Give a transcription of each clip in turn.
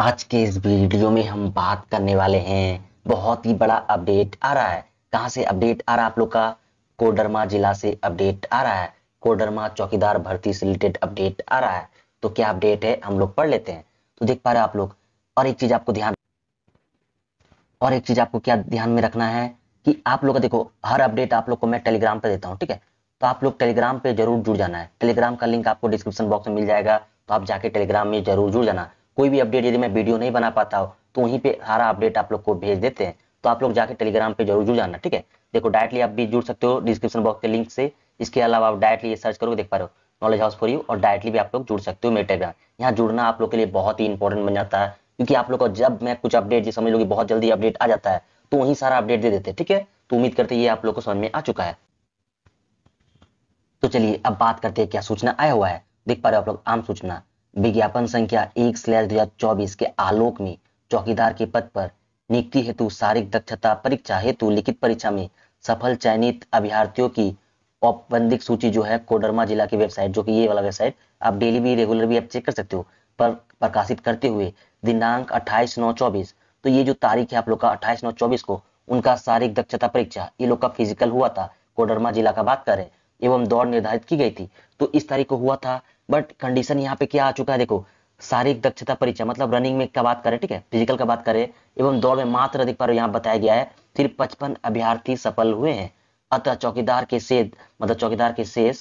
आज के इस वीडियो में हम बात करने वाले हैं बहुत ही बड़ा अपडेट आ रहा है कहाँ से अपडेट आ रहा है आप लोग का कोडरमा जिला से अपडेट आ रहा है कोडरमा चौकीदार भर्ती से रिलेटेड अपडेट आ रहा है तो क्या अपडेट है हम लोग पढ़ लेते हैं तो देख पा रहे आप लोग और एक चीज आपको ध्यान और एक चीज आपको क्या ध्यान में रखना है कि आप लोग देखो हर अपडेट आप लोग को मैं टेलीग्राम पे देता हूँ ठीक है तो आप लोग टेलीग्राम पे जरूर जुड़ जाना है टेलीग्राम का लिंक आपको डिस्क्रिप्शन बॉक्स में मिल जाएगा तो आप जाके टेलीग्राम में जरूर जुड़ जाना कोई भी अपडेट यदि मैं वीडियो नहीं बना पाता हूँ तो वहीं पे सारा अपडेट आप लोग को भेज देते हैं तो आप लोग जाके टेलीग्राम पे जरूर जुड़ जाना ठीक है देखो डायरेक्टली आप भी जुड़ सकते हो डिस्क्रिप्शन बॉक्स के लिंक से इसके अलावा आप डायरेक्टली सर्च करोगे देख पा रहे हो नॉलेज हाउस फॉर यू और डायरेक्टली भी आप लोग जुड़ सकते हो मेरे टेलीग्राम यहाँ जुड़ना आप लोग के लिए बहुत ही इंपॉर्टेंट बन जाता है क्योंकि आप लोग को जब मैं कुछ अपडेट जो समझ लो बहुत जल्दी अपडेट आ जाता है तो वहीं सारा अपडेट दे देते हैं ठीक है तो उम्मीद करते ये आप लोग को समझ में आ चुका है तो चलिए अब बात करते हैं क्या सूचना आया हुआ है देख पा रहे हो आप लोग आम सूचना विज्ञापन संख्या एक स्लैश दो हजार चौबीस के आलोक में चौकीदार के पद पर नियुक्ति हेतु शारीरिक दक्षता परीक्षा हेतु लिखित परीक्षा में सफल चयनित अभ्यार्थियों की औपबंधिक सूची जो है कोडरमा जिला की वेबसाइट जो कि ये वाला वेबसाइट आप डेली भी रेगुलर भी आप चेक कर सकते हो पर प्रकाशित करते हुए दिनांक 28 नौ चौबीस तो ये जो तारीख है आप लोग का 28 नौ चौबीस को उनका शारीरिक दक्षता परीक्षा ये लोग का फिजिकल हुआ था कोडरमा जिला का बात करें एवं दौड़ निर्धारित की गई थी तो इस तारीख को हुआ था बट कंडीशन यहाँ पे क्या आ चुका है देखो शारीरिक दक्षता परीक्षा मतलब रनिंग में का बात करें ठीक है फिजिकल का बात करें एवं दौड़ में मात्र अधिक पर यहाँ बताया गया है सिर्फ पचपन अभ्यार्थी सफल हुए हैं अतः चौकीदार के शेष मतलब चौकीदार के शेष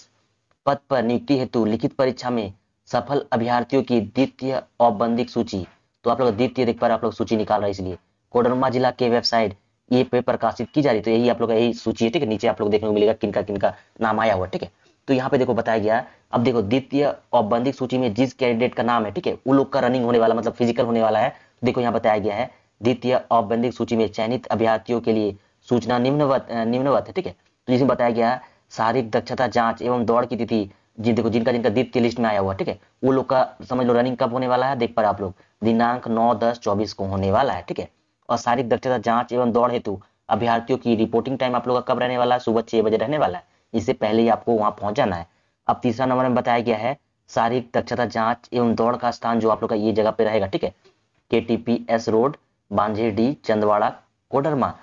पद पर नियुक्ति हेतु लिखित परीक्षा में सफल अभ्यार्थियों की द्वितीय औपबंधिक सूची तो आप लोग द्वितीय देख पर आप लोग सूची निकाल रहे हैं इसलिए कोडरमा जिला के वेबसाइट ये पे प्रकाशित की जा रही तो यही आप लोग यही सूची है ठीक है नीचे आप लोग देखने को मिलेगा किनका किनका नाम आया हुआ ठीक है तो यहाँ पे देखो बताया गया अब देखो द्वितीय औपबंधिक सूची में जिस कैंडिडेट का नाम है ठीक है वो लोग का रनिंग होने वाला मतलब फिजिकल होने वाला है देखो यहाँ बताया गया है द्वितीय औपबंधिक सूची में चयनित अभ्यर्थियों के लिए सूचना निम्नवत निम्नवत है ठीक है तो जिसमें बताया गया है शारीरिक दक्षता जांच एवं दौड़ की तिथि जी देखो जिनका जिनका द्वितीय लिस्ट में आया हुआ ठीक है वो लोग का समझ लो रनिंग कब होने वाला है देख पा आप लोग दिनांक नौ दस चौबीस को होने वाला है ठीक है और शारीरिक दक्षता जांच एवं दौड़ हेतु अभ्यार्थियों की रिपोर्टिंग टाइम आप लोग का कब रहने वाला है सुबह छह बजे रहने वाला है इससे पहले ही आपको वहां पहुंचाना है अब तीसरा नंबर में बताया गया है शारीरिक दक्षता जांच एवं दौड़ का स्थान जो आप लोग का ये जगह पे रहेगा ठीक है K T P S road Chandwara Koderma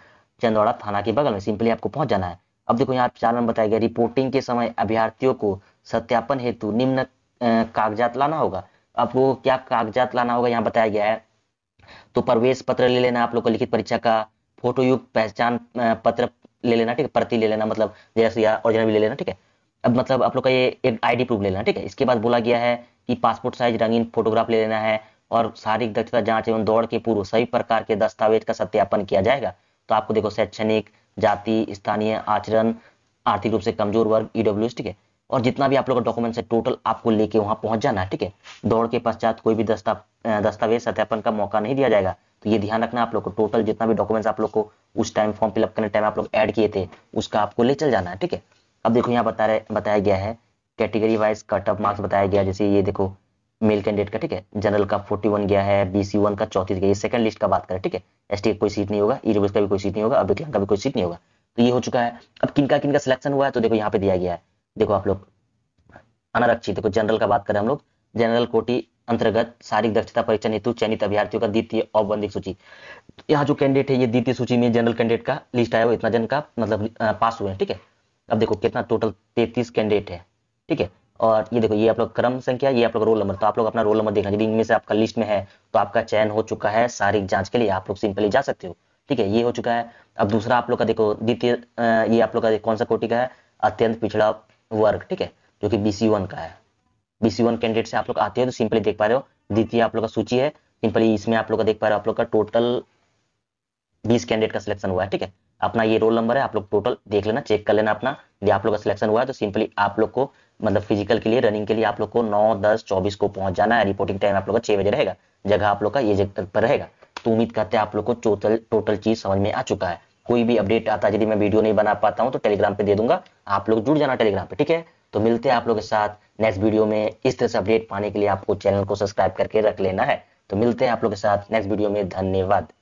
Chandwara थाना के बगल में सिंपली आपको पहुंच जाना है अब देखो यहाँ चार नंबर बताया गया रिपोर्टिंग के समय अभ्यार्थियों को सत्यापन हेतु निम्न कागजात लाना होगा आपको क्या कागजात लाना होगा यहाँ बताया गया है तो प्रवेश पत्र ले लेना आप लोग को लिखित परीक्षा का फोटो युक्त पहचान पत्र ले लेना ठीक है प्रति ले लेना मतलब जैसे या और ओरिजिनल भी ले लेना ठीक है अब मतलब आप लोग का ये एक आईडी प्रूफ ले लेना ठीक है इसके बाद बोला गया है कि पासपोर्ट साइज रंगीन फोटोग्राफ ले लेना है और शारीरिक दक्षता जांच एवं दौड़ के पूर्व सभी प्रकार के दस्तावेज का सत्यापन किया जाएगा तो आपको देखो शैक्षणिक जाति स्थानीय आचरण आर्थिक रूप से कमजोर वर्ग ईडब्ल्यू e ठीक है और जितना भी आप लोग का डॉक्यूमेंट्स है टोटल आपको लेके वहां पहुंच जाना है ठीक है दौड़ के पश्चात कोई भी दस्ता दस्तावेज सत्यापन का मौका नहीं दिया जाएगा तो ये ध्यान रखना आप लोग को टोटल जितना भी डॉक्यूमेंट्स आप लोग को उस टाइम फॉर्म फिलअप करने टाइम आप लोग ऐड किए थे उसका आपको ले चल जाना है ठीक है अब देखो यहाँ बता रहे बताया गया है category wise cut off marks बताया गया जैसे ये देखो मेल कैंडिडेट का ठीक है जनरल का फोर्टी गया है बीसी वन का चौथी गया ये सेकंड लिस्ट का बात करें ठीक है एस का कोई सीट नहीं होगा ई e का भी कोई सीट नहीं होगा अब का भी कोई सीट नहीं होगा तो ये हो चुका है अब किनका किनका सिलेक्शन हुआ है तो देखो यहाँ पे दिया गया है देखो आप लोग अनारक्षी देखो जनरल का बात करें हम लोग जनरल कोटी अंतर्गत शारीरिक दक्षता परीक्षण हेतु चयनित अभ्यर्थियों का द्वितीय औबंधिक सूची यहाँ जो कैंडिडेट है ये द्वितीय सूची में जनरल कैंडिडेट का लिस्ट आया हुआ इतना जन का मतलब पास हुए हैं ठीक है अब देखो कितना टोटल तैतीस कैंडिडेट है ठीक है और ये देखो ये आप लोग क्रम संख्या ये आप लोग रोल नंबर तो आप लोग अपना रोल नंबर देखना यदि इनमें से आपका लिस्ट में है तो आपका चयन हो चुका है शारीरिक जांच के लिए आप लोग सिंपली जा सकते हो ठीक है ये हो चुका है अब दूसरा आप लोग का देखो द्वितीय ये आप लोग का कौन सा कोटि का है अत्यंत पिछड़ा वर्ग ठीक है जो कि बीसी वन का है बीसी वन कैंडिडेट से आप लोग आते हैं तो सिंपली देख पा रहे हो द्वितीय आप लोग का सूची है सिंपली इसमें आप लोग का देख पा रहे हो आप लोग का टोटल बीस कैंडिडेट का सिलेक्शन हुआ है ठीक है अपना ये रोल नंबर है आप लोग टोटल देख लेना चेक कर लेना अपना यदि आप लोग का सिलेक्शन हुआ है तो सिंपली आप लोग को मतलब फिजिकल के लिए रनिंग के लिए आप लोग को नौ दस चौबीस को पहुंच जाना है रिपोर्टिंग टाइम आप लोग का छह बजे रहेगा जगह आप लोग का ये जगह पर रहेगा तो उम्मीद करते हैं आप लोग को टोटल टोटल चीज समझ में आ चुका है कोई भी अपडेट आता है यदि मैं वीडियो नहीं बना पाता हूँ तो टेलीग्राम पे दे दूंगा आप लोग जुड़ जाना टेलीग्राम पे ठीक है तो मिलते हैं आप लोग के साथ नेक्स्ट वीडियो में इस तरह से अपडेट पाने के लिए आपको चैनल को सब्सक्राइब करके रख लेना है तो मिलते हैं आप लोग के साथ नेक्स्ट वीडियो में धन्यवाद